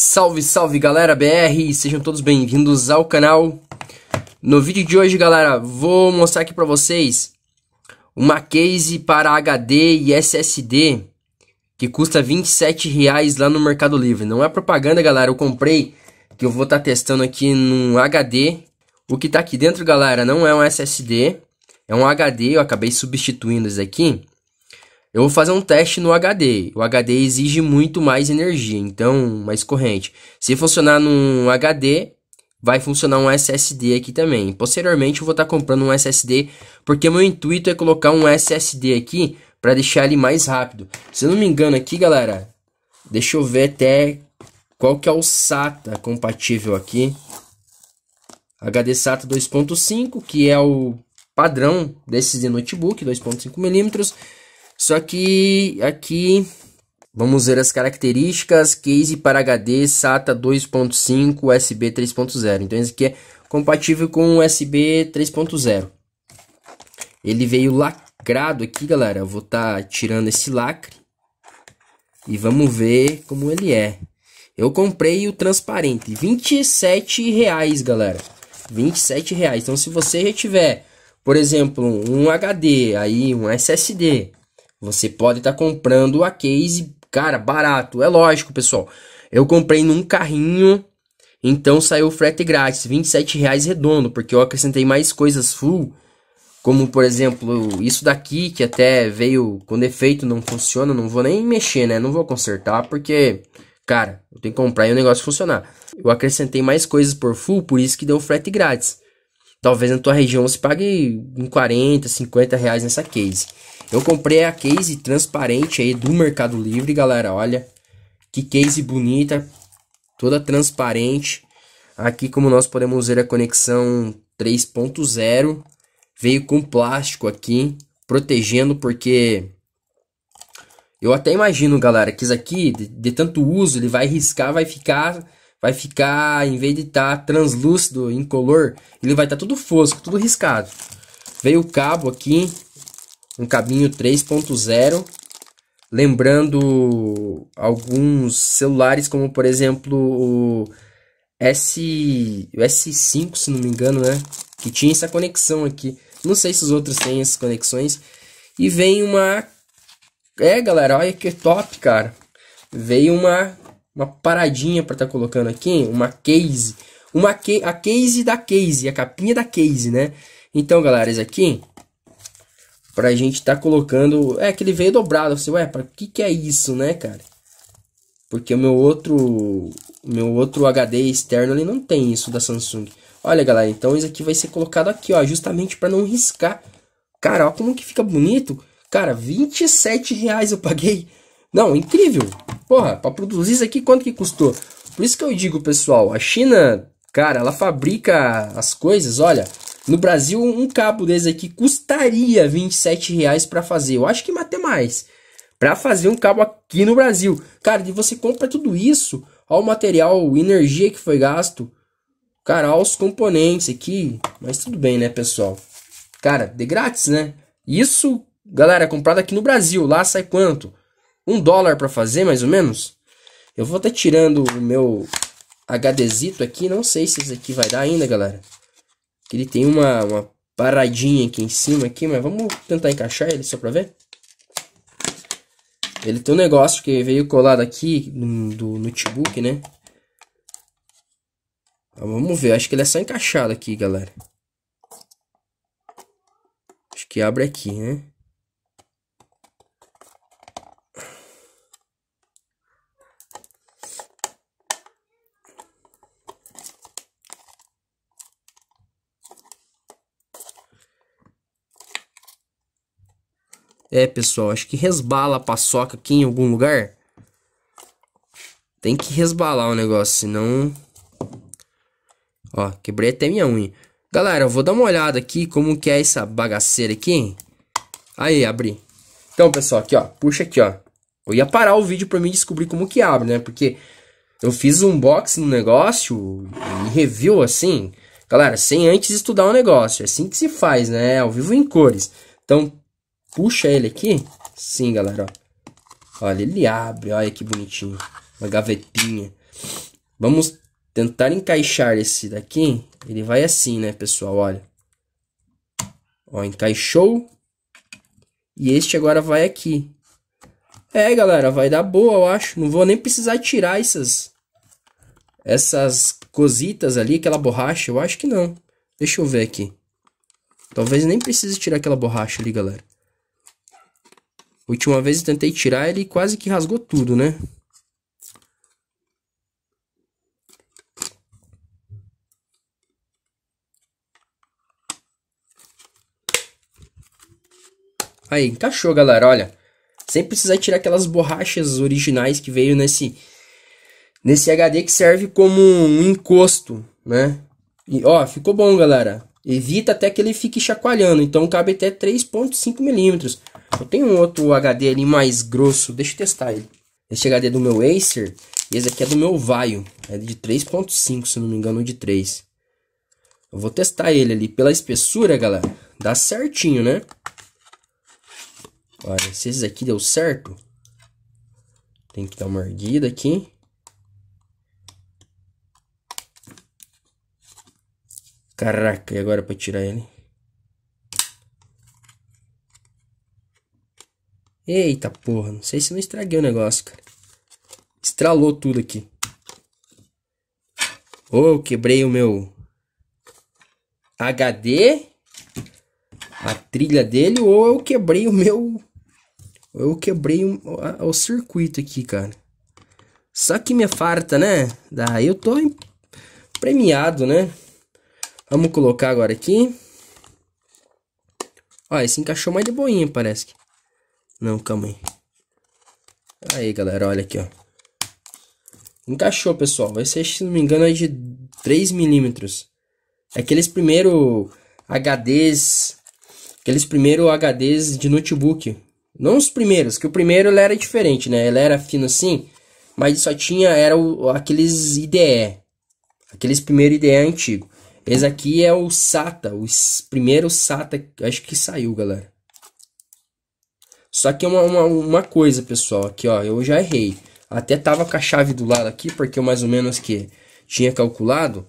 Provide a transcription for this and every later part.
Salve, salve galera BR, sejam todos bem-vindos ao canal. No vídeo de hoje, galera, vou mostrar aqui para vocês uma case para HD e SSD que custa 27 reais lá no Mercado Livre. Não é propaganda, galera, eu comprei que eu vou estar tá testando aqui num HD. O que tá aqui dentro, galera, não é um SSD, é um HD, eu acabei substituindo isso aqui. Eu vou fazer um teste no HD. O HD exige muito mais energia, então mais corrente. Se funcionar num HD, vai funcionar um SSD aqui também. Posteriormente eu vou estar tá comprando um SSD, porque meu intuito é colocar um SSD aqui para deixar ele mais rápido. Se eu não me engano aqui, galera, deixa eu ver até qual que é o SATA compatível aqui. HD SATA 2.5, que é o padrão desses de notebook, 2.5 milímetros. Só que aqui vamos ver as características: case para HD SATA 2.5 USB 3.0. Então esse aqui é compatível com USB 3.0. Ele veio lacrado aqui, galera. Eu vou estar tá tirando esse lacre e vamos ver como ele é. Eu comprei o transparente, 27 reais, galera. 27 reais. Então, se você já tiver, por exemplo, um HD aí, um SSD você pode estar tá comprando a case, cara, barato. É lógico, pessoal. Eu comprei num carrinho, então saiu frete grátis, R$27,00 redondo, porque eu acrescentei mais coisas full, como por exemplo, isso daqui que até veio com defeito, não funciona, não vou nem mexer, né? Não vou consertar, porque, cara, eu tenho que comprar e o negócio funcionar. Eu acrescentei mais coisas por full, por isso que deu frete grátis. Talvez na tua região você pague R$40, 50 reais nessa case. Eu comprei a case transparente aí do Mercado Livre, galera. Olha que case bonita, toda transparente. Aqui, como nós podemos ver, a conexão 3.0 veio com plástico aqui, protegendo, porque eu até imagino, galera, que isso aqui, de, de tanto uso, ele vai riscar, vai ficar vai ficar, em vez de estar tá translúcido, incolor, ele vai estar tá tudo fosco, tudo riscado. Veio o cabo aqui, um cabinho 3.0. Lembrando alguns celulares, como por exemplo o, S, o S5, se não me engano, né? Que tinha essa conexão aqui. Não sei se os outros têm essas conexões. E vem uma. É, galera, olha que top, cara. Veio uma, uma paradinha para estar tá colocando aqui, uma case. Uma que... a case da case, a capinha da case, né? Então, galera, isso aqui pra gente tá colocando. É que ele veio dobrado. Eu assim, falei, ué, pra que que é isso, né, cara? Porque o meu outro. Meu outro HD externo ele não tem isso da Samsung. Olha, galera, então isso aqui vai ser colocado aqui, ó, justamente para não riscar. Cara, olha como que fica bonito. Cara, 27 reais eu paguei. Não, incrível. Porra, para produzir isso aqui quanto que custou? Por isso que eu digo, pessoal, a China, cara, ela fabrica as coisas, olha, no Brasil, um cabo desse aqui custaria 27 reais para fazer. Eu acho que até mais. Para fazer um cabo aqui no Brasil. Cara, e você compra tudo isso. Olha o material, energia que foi gasto. Cara, olha os componentes aqui. Mas tudo bem, né, pessoal? Cara, de grátis, né? Isso, galera, é comprado aqui no Brasil. Lá sai quanto? Um dólar para fazer, mais ou menos? Eu vou estar tirando o meu HDzito aqui. Não sei se isso aqui vai dar ainda, galera. Ele tem uma, uma paradinha aqui em cima, aqui, mas vamos tentar encaixar ele só pra ver. Ele tem um negócio que veio colado aqui no, do notebook, né? Vamos ver, acho que ele é só encaixado aqui, galera. Acho que abre aqui, né? É, pessoal, acho que resbala a paçoca aqui em algum lugar. Tem que resbalar o negócio, senão... Ó, quebrei até minha unha. Galera, eu vou dar uma olhada aqui como que é essa bagaceira aqui. Aí, abri. Então, pessoal, aqui, ó. Puxa aqui, ó. Eu ia parar o vídeo pra mim descobrir como que abre, né? Porque eu fiz um unboxing no negócio e review, assim... Galera, sem antes estudar o um negócio. É assim que se faz, né? Ao vivo em cores. Então, puxa ele aqui. Sim, galera, Olha, ele abre, olha que bonitinho. Uma gavetinha. Vamos tentar encaixar esse daqui. Ele vai assim, né, pessoal, olha. Ó, encaixou. E este agora vai aqui. É, galera, vai dar boa, eu acho. Não vou nem precisar tirar essas... Essas cositas ali, aquela borracha. Eu acho que não. Deixa eu ver aqui. Talvez nem precise tirar aquela borracha ali, galera. Última vez eu tentei tirar, ele quase que rasgou tudo, né? Aí, encaixou, tá galera, olha. Sem precisar tirar aquelas borrachas originais que veio nesse nesse HD que serve como um encosto, né? E, ó, ficou bom, galera. Evita até que ele fique chacoalhando, então cabe até 3.5 milímetros. Eu tenho um outro HD ali mais grosso. Deixa eu testar ele. Esse HD é do meu Acer. E esse aqui é do meu Vaio. É de 3.5, se não me engano, de 3. Eu vou testar ele ali. Pela espessura, galera, dá certinho, né? Olha, se esse aqui deu certo. Tem que dar uma erguida aqui. Caraca, e agora para tirar ele? Eita porra, não sei se não estraguei o negócio, cara. Estralou tudo aqui. Ou oh, quebrei o meu HD, a trilha dele, ou eu quebrei o meu. Eu quebrei o circuito aqui, cara. Só que me farta, né? Daí eu tô premiado, né? Vamos colocar agora aqui. Ó, esse encaixou mais de boinha, parece que. Não, calma aí. Aí, galera, olha aqui, ó. Encaixou, pessoal. Vai ser, se não me engano, é de 3 milímetros. É aqueles primeiro HDs... Aqueles primeiro HDs de notebook. Não os primeiros, que o primeiro ele era diferente, né? Ele era fino assim, mas só tinha... Era o, aqueles IDE. Aqueles primeiro IDE antigo. Esse aqui é o SATA, o primeiro SATA, acho que saiu, galera. Só que é uma, uma, uma, coisa, pessoal, aqui ó, eu já errei. Até tava com a chave do lado aqui, porque eu mais ou menos que tinha calculado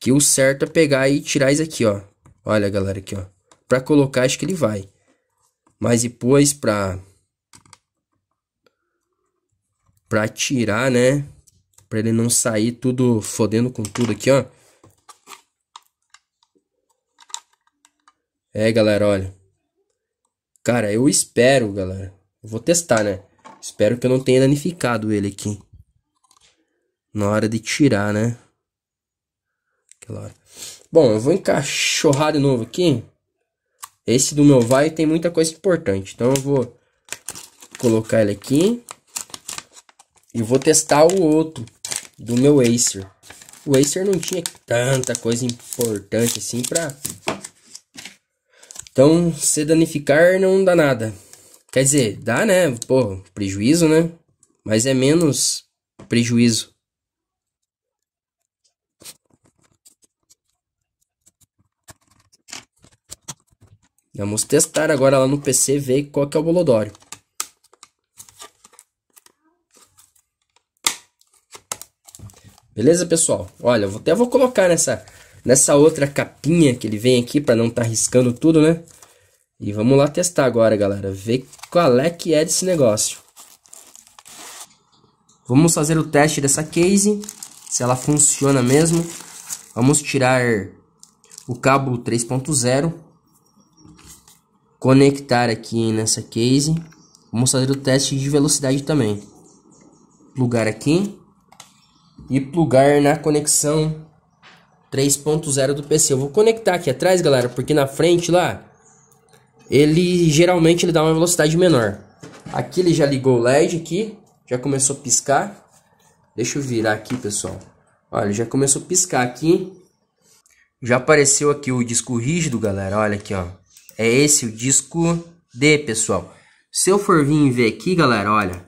que o certo é pegar e tirar isso aqui, ó. Olha, galera, aqui ó. Pra colocar, acho que ele vai. Mas depois pra... Pra tirar, né? Pra ele não sair tudo fodendo com tudo aqui, ó. É, galera, olha. Cara, eu espero, galera. vou testar, né? Espero que eu não tenha danificado ele aqui. Na hora de tirar, né? Aquela hora. Bom, eu vou encaixorrar de novo aqui. Esse do meu vai tem muita coisa importante. Então eu vou colocar ele aqui. E vou testar o outro. Do meu Acer. O Acer não tinha tanta coisa importante assim pra então, se danificar não dá nada. Quer dizer, dá, né? Pô, prejuízo, né? Mas é menos prejuízo. Vamos testar agora lá no PC ver qual que é o bolodório. Beleza, pessoal? Olha, eu até vou colocar nessa, nessa outra capinha que ele vem aqui para não estar tá riscando tudo, né? E vamos lá testar agora, galera. Ver qual é que é desse negócio. Vamos fazer o teste dessa case. Se ela funciona mesmo. Vamos tirar o cabo 3.0. Conectar aqui nessa case. Vamos fazer o teste de velocidade também. Plugar aqui. E plugar na conexão 3.0 do PC. Eu vou conectar aqui atrás, galera, porque na frente lá ele geralmente ele dá uma velocidade menor. Aqui ele já ligou o LED aqui, já começou a piscar. Deixa eu virar aqui, pessoal. Olha, já começou a piscar aqui. Já apareceu aqui o disco rígido, galera. Olha aqui, ó. É esse o disco D, pessoal. Se eu for vir ver aqui, galera, olha.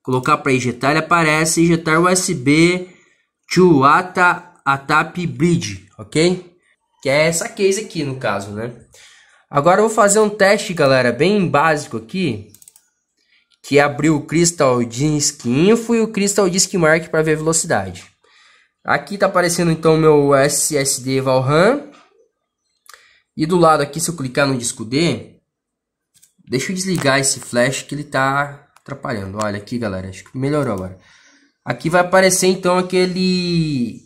Colocar para injetar, ele aparece injetar USB to ATA ATAP Bridge, ok? Que é essa case aqui, no caso, né? Agora eu vou fazer um teste, galera, bem básico aqui. Que é abrir o Crystal Disk Info e o Crystal Disk Mark para ver a velocidade. Aqui tá aparecendo então meu SSD Valham. E do lado aqui, se eu clicar no disco D, deixa eu desligar esse flash que ele tá atrapalhando. Olha aqui, galera, acho que melhorou agora. Aqui vai aparecer então aquele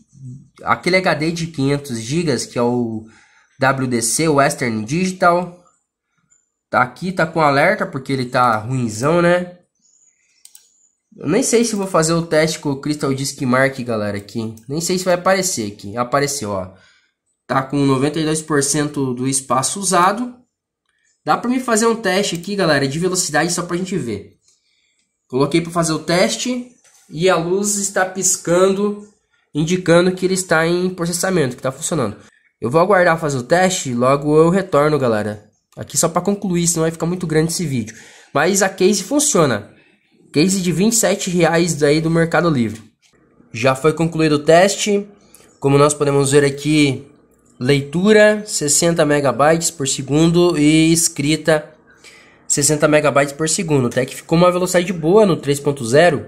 aquele HD de 500 GB que é o WDC Western Digital. Tá aqui, tá com alerta porque ele tá ruinzão, né? Eu nem sei se vou fazer o teste com o Crystal Disk Mark, galera, aqui. Nem sei se vai aparecer aqui. Apareceu, ó. Tá com 92% do espaço usado. Dá pra me fazer um teste aqui, galera, de velocidade só pra gente ver. Coloquei para fazer o teste e a luz está piscando, indicando que ele está em processamento, que está funcionando. Eu vou aguardar fazer o teste, logo eu retorno, galera. Aqui só para concluir, senão vai ficar muito grande esse vídeo. Mas a case funciona. Case de 27 reais daí do Mercado Livre. Já foi concluído o teste. Como nós podemos ver aqui, leitura 60 megabytes por segundo e escrita 60 megabytes por segundo. Até que ficou uma velocidade boa no 3.0.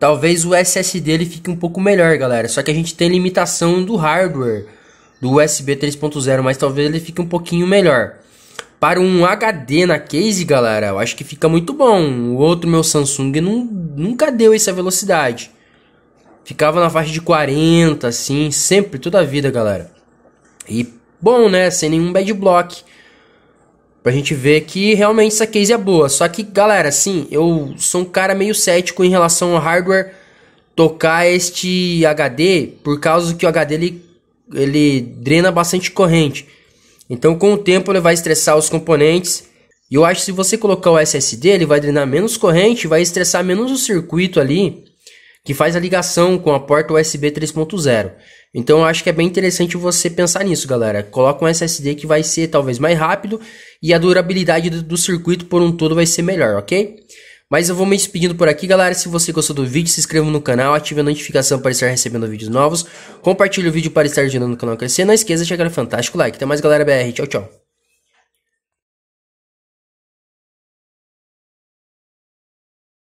Talvez o SSD ele fique um pouco melhor, galera. Só que a gente tem limitação do hardware do USB 3.0, mas talvez ele fique um pouquinho melhor. Para um HD na case, galera, eu acho que fica muito bom. O outro meu Samsung não, nunca deu essa velocidade. Ficava na faixa de 40, assim, sempre, toda a vida, galera. E bom, né? Sem nenhum bad block. Pra gente ver que realmente essa case é boa. Só que, galera, assim, eu sou um cara meio cético em relação ao hardware tocar este HD, por causa que o HD ele ele drena bastante corrente. Então, com o tempo, ele vai estressar os componentes. E eu acho que se você colocar o SSD, ele vai drenar menos corrente, vai estressar menos o circuito ali que faz a ligação com a porta USB 3.0. Então, eu acho que é bem interessante você pensar nisso, galera. Coloca um SSD que vai ser talvez mais rápido e a durabilidade do circuito por um todo vai ser melhor, ok? Mas eu vou me despedindo por aqui, galera. Se você gostou do vídeo, se inscreva no canal, ative a notificação para estar recebendo vídeos novos, compartilhe o vídeo para estar ajudando o canal a crescer. Não esqueça de chegar um fantástico like. Até mais, galera BR. Tchau, tchau.